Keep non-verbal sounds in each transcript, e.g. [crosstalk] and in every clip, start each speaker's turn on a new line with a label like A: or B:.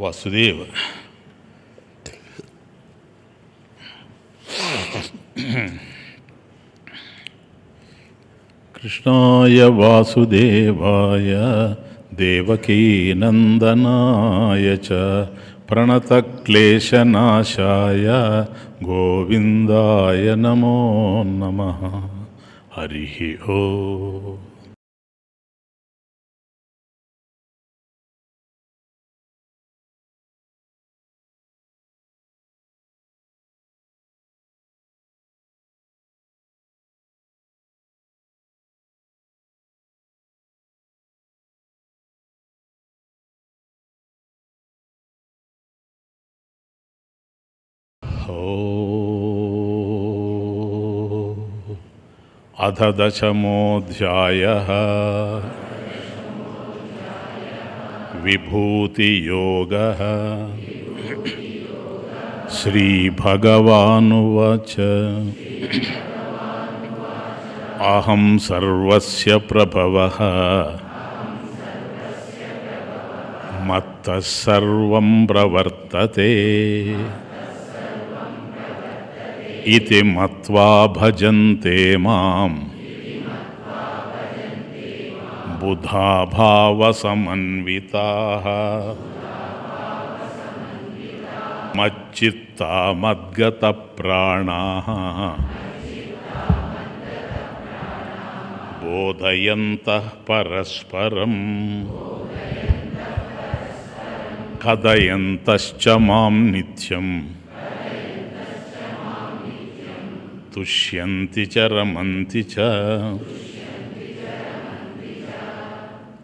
A: वासुदेव कृष्णाय वासुदेवाय देवकीनन्दनाय च प्रणतक्लेशनाशाय गोविन्दाय नमो नमः हरिः अथ अधदशमोऽध्यायः विभूतियोगः श्रीभगवानुवाच अहं सर्वस्य प्रभवः मत्तः सर्वं प्रवर्तते इति मत्वा भजन्ते माम् बुधा मच्चित्ता मद्गतप्राणाः बोधयन्तः परस्परम् कथयन्तश्च मां नित्यम् तुष्यन्ति च रमन्ति च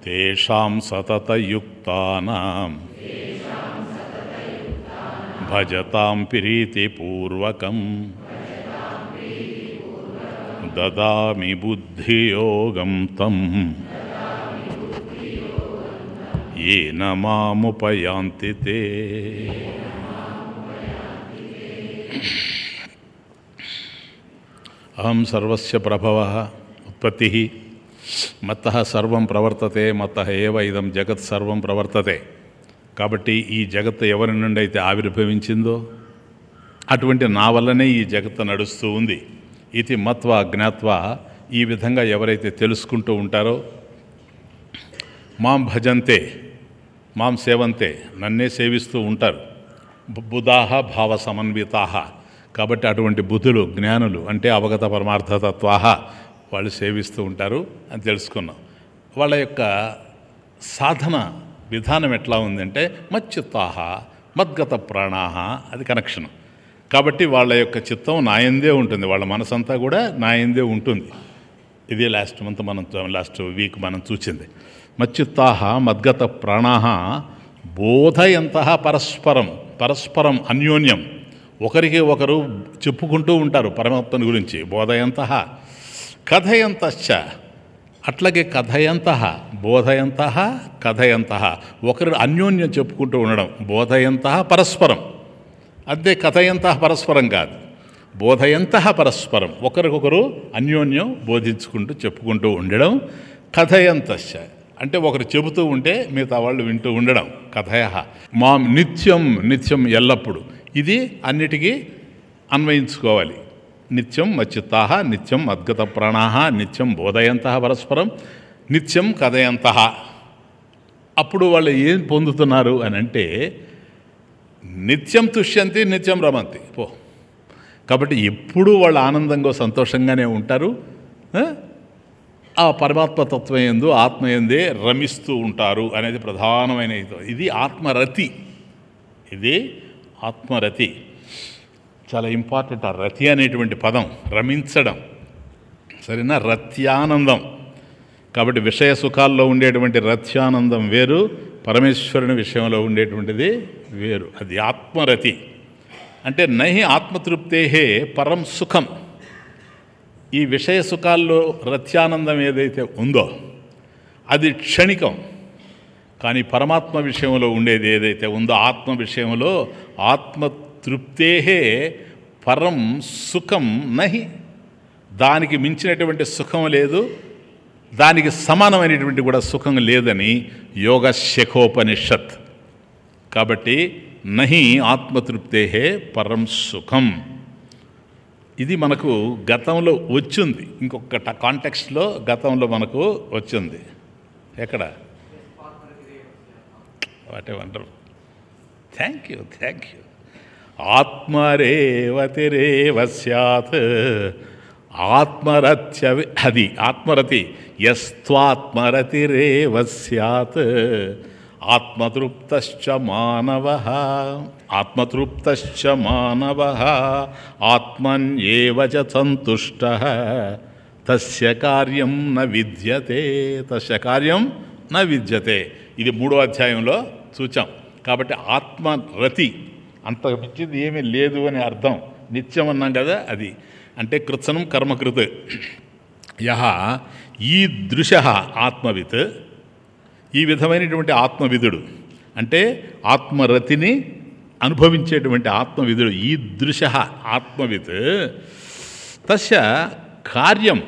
A: तेषां सततयुक्तानां भजतां प्रीतिपूर्वकं ददामि बुद्धियोगं तम् येन मामुपयान्ति ते అహం సర్వస్ ప్రభవ ఉత్పత్తి మత్త సర్వం ప్రవర్తతే మత్త ఏవ ఇదం జగత్ సర్వం ప్రవర్తతే కాబట్టి ఈ జగత్ ఎవరి నుండి అయితే ఆవిర్భవించిందో అటువంటి నా వల్లనే ఈ జగత్ నడుస్తూ ఉంది ఇది మత్వ జ్ఞాత్వ ఈ విధంగా ఎవరైతే తెలుసుకుంటూ ఉంటారో మాం భజంతే మాం సేవంతే నన్నే సేవిస్తూ ఉంటారు బుధాహ భావ సమన్వితాహ కాబట్టి అటువంటి బుద్ధులు జ్ఞానులు అంటే అవగత పరమార్థతత్వాహ వాళ్ళు సేవిస్తూ ఉంటారు అని తెలుసుకున్నాం వాళ్ళ యొక్క సాధన విధానం ఎట్లా ఉందంటే మచ్చిత్వాహ మద్గత ప్రాణాహ అది కనెక్షన్ కాబట్టి వాళ్ళ యొక్క చిత్తం నాయందే ఉంటుంది వాళ్ళ మనసంతా కూడా నాయందే ఉంటుంది ఇది లాస్ట్ మంత్ మనం లాస్ట్ వీక్ మనం చూసింది మచ్చిత్వాహ మద్గత ప్రాణాహ బోధయంత పరస్పరం పరస్పరం అన్యోన్యం ఒకరికి ఒకరు చెప్పుకుంటూ ఉంటారు పరమాత్మని గురించి బోధయంత కథయంత అట్లాగే కథయంత బోధయంత కథయంత ఒకరు అన్యోన్యం చెప్పుకుంటూ ఉండడం బోధయంత పరస్పరం అంతే కథయంత పరస్పరం కాదు బోధయంత పరస్పరం ఒకరికొకరు అన్యోన్యం బోధించుకుంటూ చెప్పుకుంటూ ఉండడం కథయంత అంటే ఒకరు చెబుతూ ఉంటే మిగతా వాళ్ళు వింటూ ఉండడం కథయ మాం నిత్యం నిత్యం ఎల్లప్పుడూ ఇది అన్నిటికీ అన్వయించుకోవాలి నిత్యం మచ్యుత్తా నిత్యం అద్గత ప్రాణాహ నిత్యం బోధయంత పరస్పరం నిత్యం కథయంత అప్పుడు వాళ్ళు ఏం పొందుతున్నారు అని అంటే నిత్యం తుష్యంతి నిత్యం రమంతి పో కాబట్టి ఎప్పుడూ వాళ్ళు ఆనందంగా సంతోషంగానే ఉంటారు ఆ పరమాత్మతత్వం ఎందు ఆత్మ ఎందే రమిస్తూ ఉంటారు అనేది ప్రధానమైన ఇది ఆత్మరతి ఇది ఆత్మరతి చాలా ఇంపార్టెంట్ ఆ రతి అనేటువంటి పదం రమించడం సరేనా రత్యానందం కాబట్టి విషయ సుఖాల్లో ఉండేటువంటి రత్యానందం వేరు పరమేశ్వరుని విషయంలో ఉండేటువంటిది వేరు అది ఆత్మరతి అంటే నహి ఆత్మతృప్తేహే పరం సుఖం ఈ విషయ సుఖాల్లో రత్యానందం ఏదైతే ఉందో అది క్షణికం కానీ పరమాత్మ విషయంలో ఉండేది ఏదైతే ఉందో ఆత్మ విషయంలో ఆత్మతృప్తేహే పరం సుఖం నహి దానికి మించినటువంటి సుఖం లేదు దానికి సమానమైనటువంటి కూడా సుఖం లేదని యోగ శఖోపనిషత్ కాబట్టి నహి ఆత్మతృప్తే పరం సుఖం ఇది మనకు గతంలో వచ్చింది ఇంకొక కాంటెక్స్ట్లో గతంలో మనకు వచ్చింది ఎక్కడ what a wonderful thank you thank you ఆత్మరేవతిరేవ సత్ ఆత్మరథ్య అది ఆత్మరతి యస్వాత్మరతిరేవ సత్ ఆత్మతృప్త మానవ ఆత్మతృప్త మానవ ఆత్మన్యేవ సుష్ట తార్యం న విద్యతే తస్య కార్యం న విద్యతే ఇది మూడో అధ్యాయంలో చూచాం కాబట్టి ఆత్మ రతి అంత మించింది ఏమీ లేదు అని అర్థం నిత్యం అన్నాం కదా అది అంటే కృత్సనం కర్మకృత్ యహ ఈ దృశ ఆత్మవిత్ ఈ విధమైనటువంటి ఆత్మవిధుడు అంటే ఆత్మరతిని అనుభవించేటువంటి ఆత్మవిధుడు ఈ దృశ ఆత్మవిత్ తస్య కార్యం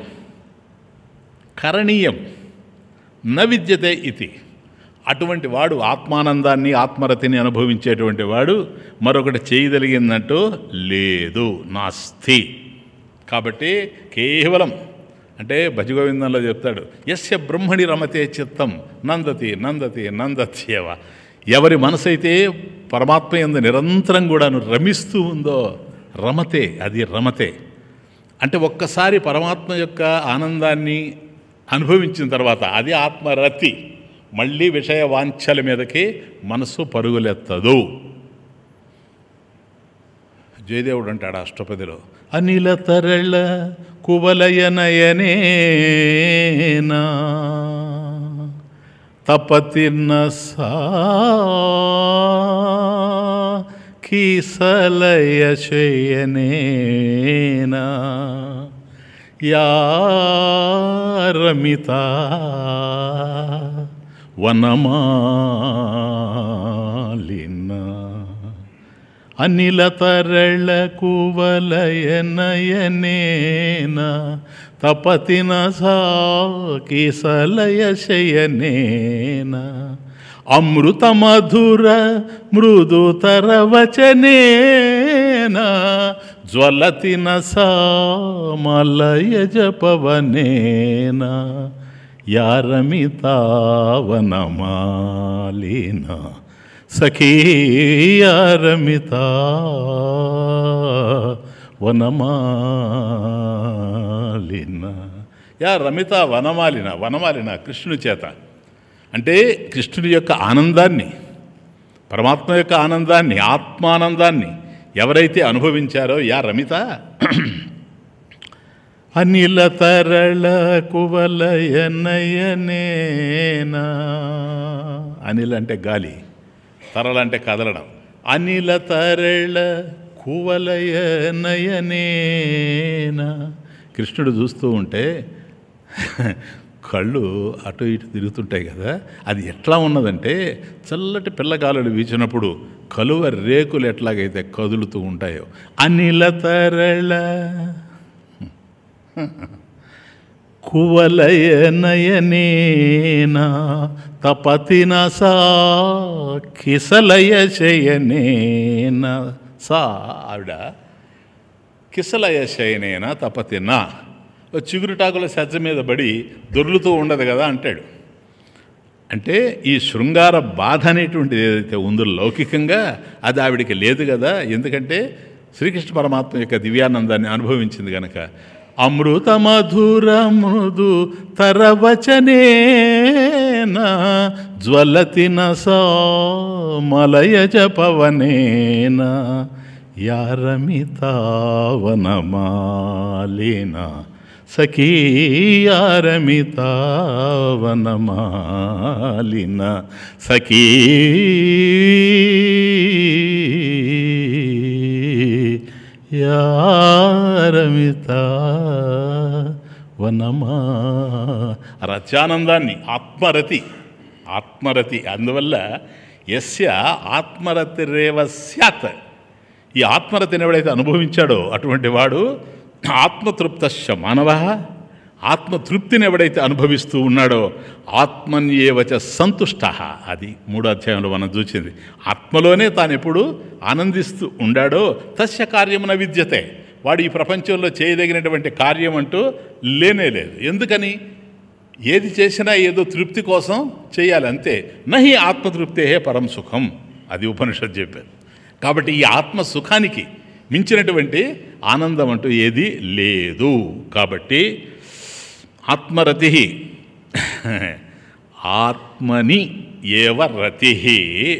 A: కరణీయం న విద్యతే ఇది అటువంటి వాడు ఆత్మానందాన్ని ఆత్మరతిని అనుభవించేటువంటి వాడు మరొకటి చేయగలిగిందంటూ లేదు నాస్తి కాబట్టి కేవలం అంటే భజగోవిందంలో చెప్తాడు ఎస్య బ్రహ్మణి రమతే చిత్తం నందతి నందతి నందత్యవ ఎవరి మనసైతే పరమాత్మ ఎందు నిరంతరం కూడాను రమిస్తూ ఉందో రమతే అది రమతే అంటే ఒక్కసారి పరమాత్మ యొక్క ఆనందాన్ని అనుభవించిన తర్వాత అది ఆత్మరతి మళ్ళీ విషయ వాంఛల మీదకి మనసు పరుగులెత్తదు జయదేవుడు అంటాడు అష్టపదిలో అనిల తరళ కువలయనయనేనా తపతిర్న కీసలయ చేయనేనా యా రమితా ವನಮಾಲಿನ ಅನಿಲ ತರಳ ಕುವಲಯನಯನೇನ ತಪತಿನ ಸಾಕಿ ಸಲಯ ಶಯನೇನ ಅಮೃತ ಮಧುರ ಮೃದುತರ ವಚನೇನ ಜ್ವಲತಿನ ಸಾಮಲಯ ಜಪವನೇನ యారమితావనమాలిన సఖీ వనమాలిన యా రమిత వనమాలిన వనమాలిన కృష్ణుని చేత అంటే కృష్ణుని యొక్క ఆనందాన్ని పరమాత్మ యొక్క ఆనందాన్ని ఆత్మానందాన్ని ఎవరైతే అనుభవించారో యా రమిత తరళ ತರಳ ಕುವಲಯನಯನೇನ అనిల్ అంటే గాలి తరళ అంటే కదలడం అనిల తరళ కువలయనయనేన కృష్ణుడు చూస్తూ ఉంటే కళ్ళు అటు ఇటు తిరుగుతుంటాయి కదా అది ఎట్లా ఉన్నదంటే చల్లటి పిల్లగాలు వీచినప్పుడు కలువ రేకులు ఎట్లాగైతే కదులుతూ ఉంటాయో అనిల తరళ కువలయనయనేనా నయనేనా తపతిన సా కిసలయ శయనేన సా ఆవిడ కిసలయ శయనేన తపతిన చిగురుటాకుల సజ్జ మీద పడి దొర్లుతూ ఉండదు కదా అంటాడు అంటే ఈ శృంగార బాధ అనేటువంటిది ఏదైతే ఉందో లౌకికంగా అది ఆవిడికి లేదు కదా ఎందుకంటే శ్రీకృష్ణ పరమాత్మ యొక్క దివ్యానందాన్ని అనుభవించింది కనుక అమృత మధుర మృదు తరవచనేన జ్వలతి మలయజ పవనేన యారమితావనమాలిన సఖీయారమితావనమాలిన సఖీ యారమిత వనమా రత్యానందాన్ని ఆత్మరతి ఆత్మరతి అందువల్ల ఎస్య ఆత్మరతిరేవ సత్ ఈ ఆత్మరతిని ఎవడైతే అనుభవించాడో అటువంటి వాడు ఆత్మతృప్త మానవ ఆత్మతృప్తిని ఎవడైతే అనుభవిస్తూ ఉన్నాడో ఆత్మన్యేవచ సంతుష్ట అది మూడో అధ్యాయంలో మనం చూసింది ఆత్మలోనే తాను ఎప్పుడు ఆనందిస్తూ ఉండాడో తస్య కార్యమున విద్యతే వాడు ఈ ప్రపంచంలో చేయదగినటువంటి కార్యం అంటూ లేనే లేదు ఎందుకని ఏది చేసినా ఏదో తృప్తి కోసం చేయాలి అంతే నహి ఆత్మతృప్తే పరం సుఖం అది ఉపనిషత్ చెప్పారు కాబట్టి ఈ ఆత్మ సుఖానికి మించినటువంటి ఆనందం అంటూ ఏది లేదు కాబట్టి ఆత్మరతి ఆత్మని ఏవ రతి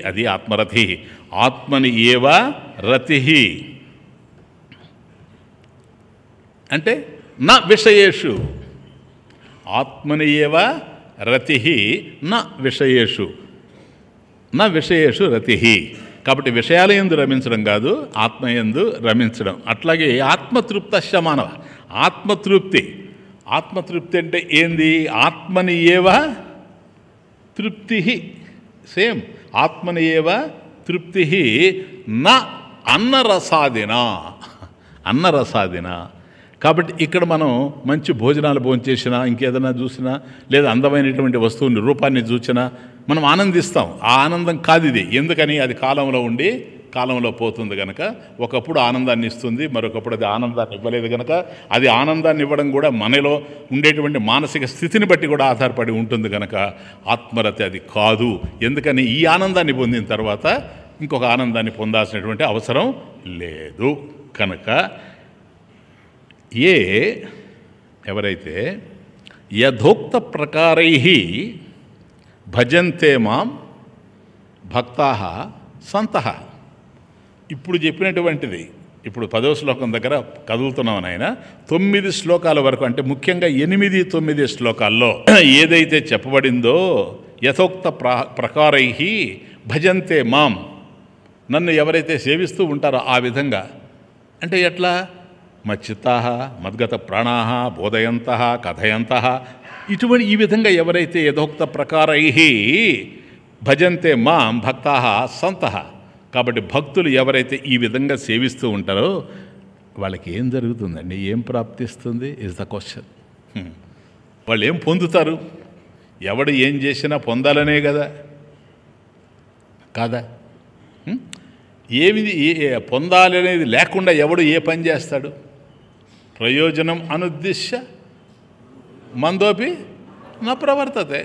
A: అది ఆత్మరతి ఆత్మని ఏవ రతి అంటే నా విషయేషు ఆత్మని ఏవ రతి నా విషయేషు నా విషయేషు రతి కాబట్టి విషయాల ఎందు రమించడం కాదు ఆత్మ ఎందు రమించడం అట్లాగే ఆత్మతృప్త శమానవ ఆత్మతృప్తి ఆత్మతృప్తి అంటే ఏంది ఆత్మని ఏవ తృప్తి సేమ్ ఆత్మని ఏవ తృప్తి నా అన్నరసాదిన అన్నరసాదిన కాబట్టి ఇక్కడ మనం మంచి భోజనాలు భోంచేసినా ఇంకేదైనా చూసినా లేదా అందమైనటువంటి వస్తువుని రూపాన్ని చూసినా మనం ఆనందిస్తాం ఆ ఆనందం కాదు ఇది ఎందుకని అది కాలంలో ఉండి కాలంలో పోతుంది కనుక ఒకప్పుడు ఆనందాన్ని ఇస్తుంది మరొకప్పుడు అది ఆనందాన్ని ఇవ్వలేదు కనుక అది ఆనందాన్ని ఇవ్వడం కూడా మనలో ఉండేటువంటి మానసిక స్థితిని బట్టి కూడా ఆధారపడి ఉంటుంది కనుక ఆత్మరతి అది కాదు ఎందుకని ఈ ఆనందాన్ని పొందిన తర్వాత ఇంకొక ఆనందాన్ని పొందాల్సినటువంటి అవసరం లేదు కనుక ఏ ఎవరైతే యథోక్త ప్రకారై భజంతే మాం భక్తా సంతహా ఇప్పుడు చెప్పినటువంటిది ఇప్పుడు పదవ శ్లోకం దగ్గర కదులుతున్నాం ఆయన తొమ్మిది శ్లోకాల వరకు అంటే ముఖ్యంగా ఎనిమిది తొమ్మిది శ్లోకాల్లో [clears throat] ఏదైతే చెప్పబడిందో యథోక్త ప్రకారై భజంతే మాం నన్ను ఎవరైతే సేవిస్తూ ఉంటారో ఆ విధంగా అంటే ఎట్లా మచ్చిత్త మద్గత ప్రాణా బోధయంత కథయంత ఇటువంటి ఈ విధంగా ఎవరైతే యథోక్త ప్రకారై భజంతే మాం భక్తా సంతహా కాబట్టి భక్తులు ఎవరైతే ఈ విధంగా సేవిస్తూ ఉంటారో వాళ్ళకి ఏం జరుగుతుందండి ఏం ప్రాప్తిస్తుంది ఇస్ ద క్వశ్చన్ వాళ్ళు ఏం పొందుతారు ఎవడు ఏం చేసినా పొందాలనే కదా కాదా hmm? ఏమి పొందాలి అనేది లేకుండా ఎవడు ఏ పని చేస్తాడు ప్రయోజనం అనుద్దిశ మందోపి నా ప్రవర్తతే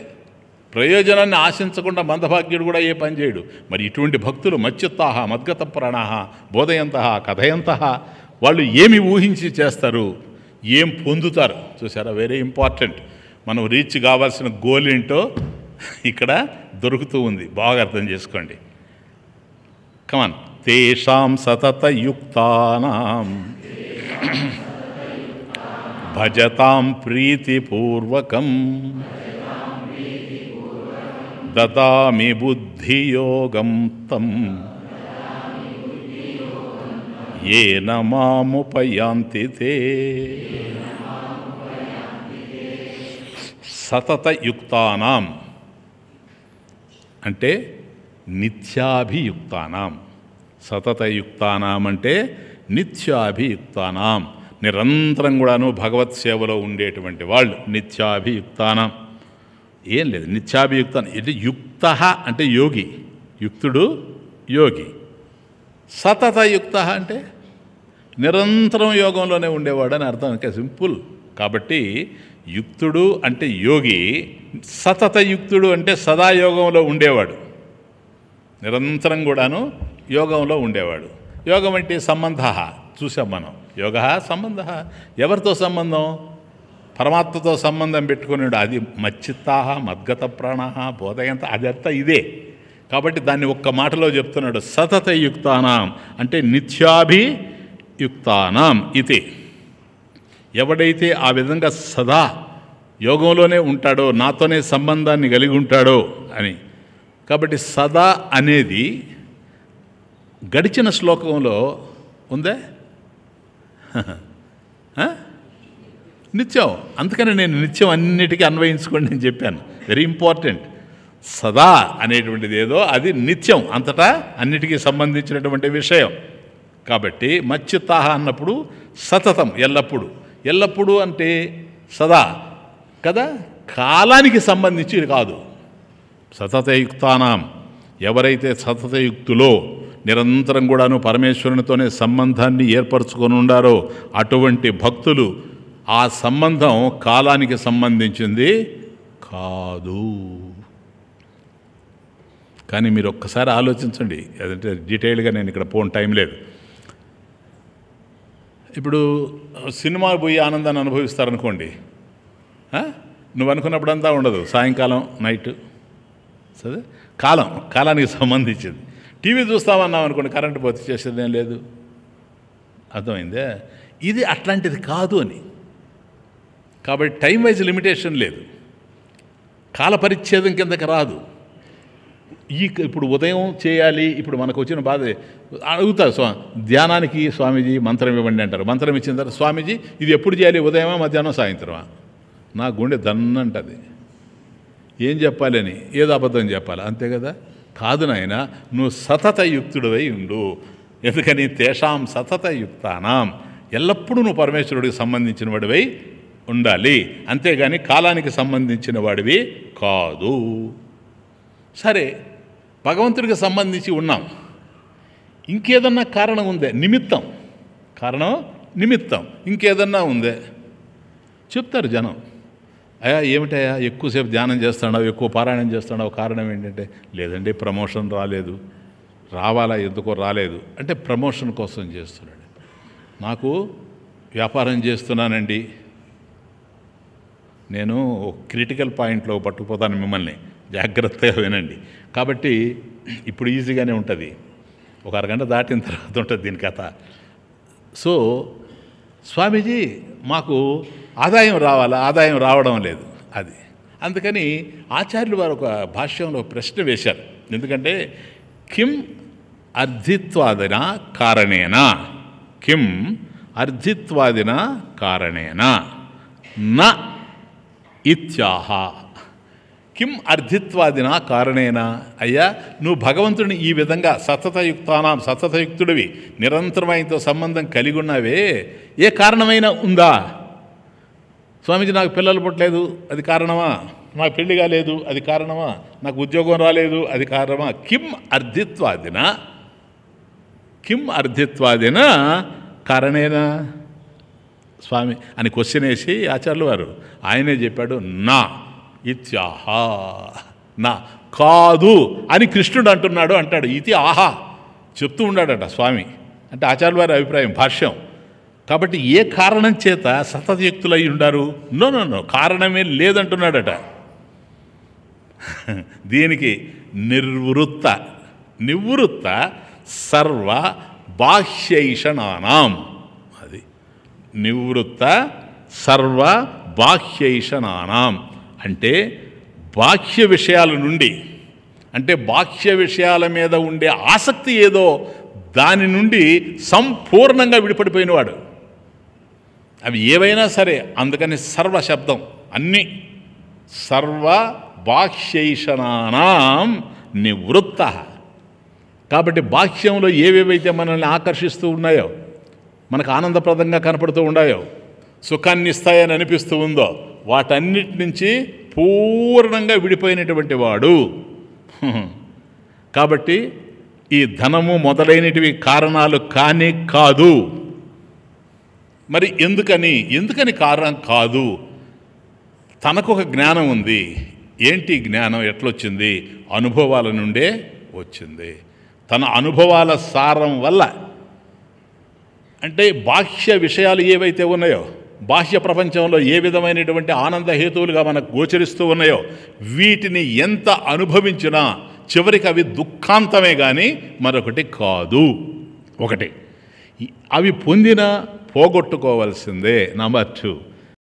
A: ప్రయోజనాన్ని ఆశించకుండా మందభాగ్యుడు కూడా ఏ పని చేయడు మరి ఇటువంటి భక్తులు మత్యుత్తాహ మద్గత ప్రాణాహ బోధయంత కథయంత వాళ్ళు ఏమి ఊహించి చేస్తారు ఏం పొందుతారు చూసారా వెరీ ఇంపార్టెంట్ మనం రీచ్ కావాల్సిన గోల్ ఏంటో ఇక్కడ దొరుకుతూ ఉంది బాగా అర్థం చేసుకోండి కమాన్ తేషాం సతతయుక్తానాం భజతాం ప్రీతిపూర్వకం దామి బుద్ధియోగం తం ఏ మాముపయాంతి సతతయుక్తానాం అంటే నిత్యాభియుక్తానాం సతతయుక్తానాం అంటే నిత్యాభియుక్తానాం నిరంతరం కూడాను భగవత్ సేవలో ఉండేటువంటి వాళ్ళు నిత్యాభియుక్తానాం ఏం లేదు నిత్యాభియుక్త అంటే యుక్త అంటే యోగి యుక్తుడు యోగి యుక్త అంటే నిరంతరం యోగంలోనే ఉండేవాడు అని అర్థం ఇంకా సింపుల్ కాబట్టి యుక్తుడు అంటే యోగి సతత యుక్తుడు అంటే సదా యోగంలో ఉండేవాడు నిరంతరం కూడాను యోగంలో ఉండేవాడు యోగం అంటే సంబంధ చూసాం మనం యోగ సంబంధ ఎవరితో సంబంధం పరమాత్మతో సంబంధం పెట్టుకునేడు అది మచ్చిత్తాహ మద్గత ప్రాణ బోధయంత అదంతా ఇదే కాబట్టి దాన్ని ఒక్క మాటలో చెప్తున్నాడు సతత యుక్తానాం అంటే నిత్యాభియుక్తానాం ఇది ఎవడైతే ఆ విధంగా సదా యోగంలోనే ఉంటాడో నాతోనే సంబంధాన్ని కలిగి ఉంటాడో అని కాబట్టి సదా అనేది గడిచిన శ్లోకంలో ఉందే [laughs] నిత్యం అందుకని నేను నిత్యం అన్నిటికీ అన్వయించుకోండి నేను చెప్పాను వెరీ ఇంపార్టెంట్ సదా అనేటువంటిది ఏదో అది నిత్యం అంతటా అన్నిటికీ సంబంధించినటువంటి విషయం కాబట్టి మత్స్యతాహ అన్నప్పుడు సతతం ఎల్లప్పుడూ ఎల్లప్పుడూ అంటే సదా కదా కాలానికి సంబంధించి కాదు సతతయుక్తానం ఎవరైతే సతతయుక్తులో నిరంతరం కూడాను పరమేశ్వరునితోనే సంబంధాన్ని ఏర్పరచుకొని ఉండారో అటువంటి భక్తులు ఆ సంబంధం కాలానికి సంబంధించింది కాదు కానీ మీరు ఒక్కసారి ఆలోచించండి అదంటే డీటెయిల్గా నేను ఇక్కడ పోన్ టైం లేదు ఇప్పుడు సినిమా పోయి ఆనందాన్ని అనుభవిస్తారనుకోండి నువ్వు అనుకున్నప్పుడంతా ఉండదు సాయంకాలం నైట్ సరే కాలం కాలానికి సంబంధించింది టీవీ చూస్తామన్నాం అనుకోండి కరెంటు పోతే చేసేదేం లేదు అర్థమైందే ఇది అట్లాంటిది కాదు అని కాబట్టి టైం వైజ్ లిమిటేషన్ లేదు కాలపరిచ్ఛేదం కిందకి రాదు ఈ ఇప్పుడు ఉదయం చేయాలి ఇప్పుడు మనకు వచ్చిన బాధ అడుగుతారు స్వా ధ్యానానికి స్వామీజీ మంత్రం ఇవ్వండి అంటారు మంత్రం ఇచ్చిన తర్వాత స్వామీజీ ఇది ఎప్పుడు చేయాలి ఉదయమా మధ్యాహ్నం సాయంత్రమా నా గుండె దన్నంటది ఏం చెప్పాలని ఏదో అబద్ధం చెప్పాలి అంతే కదా కాదు నాయన నువ్వు సతత యుక్తుడివై ఉండు ఎందుకని తేషాం సతత యుక్తానాం ఎల్లప్పుడూ నువ్వు పరమేశ్వరుడికి సంబంధించిన వాడివై ఉండాలి అంతేగాని కాలానికి సంబంధించిన వాడివి కాదు సరే భగవంతుడికి సంబంధించి ఉన్నాం ఇంకేదన్నా కారణం ఉందే నిమిత్తం కారణం నిమిత్తం ఇంకేదన్నా ఉందే చెప్తారు జనం అయా ఏమిటయా ఎక్కువసేపు ధ్యానం చేస్తున్నావు ఎక్కువ పారాయణం చేస్తున్నావు కారణం ఏంటంటే లేదండి ప్రమోషన్ రాలేదు రావాలా ఎందుకో రాలేదు అంటే ప్రమోషన్ కోసం చేస్తున్నాడు నాకు వ్యాపారం చేస్తున్నానండి నేను క్రిటికల్ పాయింట్లో పట్టుకుపోతాను మిమ్మల్ని జాగ్రత్తగా వినండి కాబట్టి ఇప్పుడు ఈజీగానే ఉంటుంది ఒక అరగంట దాటిన తర్వాత ఉంటుంది దీని కథ సో స్వామీజీ మాకు ఆదాయం రావాలా ఆదాయం రావడం లేదు అది అందుకని ఆచార్యులు వారు ఒక భాష్యంలో ప్రశ్న వేశారు ఎందుకంటే కిం అర్ధిత్వాదిన కారణేనా కిం అర్ధిత్వాదిన కారణేనా నా ఇత్యాహ కిం అర్ధిత్వాదిన కారణేనా అయ్యా నువ్వు భగవంతుడిని ఈ విధంగా సతతయుక్తానా సతతయుక్తుడివి నిరంతరం సంబంధం కలిగి ఉన్నావే ఏ కారణమైనా ఉందా స్వామీజీ నాకు పిల్లలు పుట్టలేదు అది కారణమా నాకు పెళ్లి కాలేదు అది కారణమా నాకు ఉద్యోగం రాలేదు అది కారణమా కిం అర్ధిత్వాదిన కిం అర్ధిత్వాదిన కారణేనా స్వామి అని క్వశ్చన్ వేసి ఆచార్యులు వారు ఆయనే చెప్పాడు నా ఇత్యాహ నా కాదు అని కృష్ణుడు అంటున్నాడు అంటాడు ఇది ఆహా చెప్తూ ఉన్నాడట స్వామి అంటే ఆచార్య వారి అభిప్రాయం భాష్యం కాబట్టి ఏ కారణం చేత అయి ఉండారు నో నో నో కారణమే లేదంటున్నాడట దీనికి నిర్వృత్త నివృత్త సర్వ బాహ్యైషణానాం నివృత్త సర్వ బాహ్యైషణానాం అంటే బాహ్య విషయాల నుండి అంటే బాహ్య విషయాల మీద ఉండే ఆసక్తి ఏదో దాని నుండి సంపూర్ణంగా విడిపడిపోయినవాడు అవి ఏవైనా సరే అందుకని సర్వ శబ్దం అన్నీ సర్వ బాహ్యైషణానాం నివృత్త కాబట్టి బాహ్యంలో ఏవేవైతే మనల్ని ఆకర్షిస్తూ ఉన్నాయో మనకు ఆనందప్రదంగా కనపడుతూ ఉన్నాయో సుఖాన్ని ఇస్తాయని అనిపిస్తూ ఉందో వాటన్నిటి నుంచి పూర్ణంగా విడిపోయినటువంటి వాడు కాబట్టి ఈ ధనము మొదలైనటివి కారణాలు కానీ కాదు మరి ఎందుకని ఎందుకని కారణం కాదు తనకు ఒక జ్ఞానం ఉంది ఏంటి జ్ఞానం ఎట్లొచ్చింది అనుభవాల నుండే వచ్చింది తన అనుభవాల సారం వల్ల అంటే బాహ్య విషయాలు ఏవైతే ఉన్నాయో బాహ్య ప్రపంచంలో ఏ విధమైనటువంటి ఆనంద హేతువులుగా మనకు గోచరిస్తూ ఉన్నాయో వీటిని ఎంత అనుభవించినా చివరికి అవి దుఃఖాంతమే కానీ మరొకటి కాదు ఒకటి అవి పొందిన పోగొట్టుకోవాల్సిందే నంబర్ టూ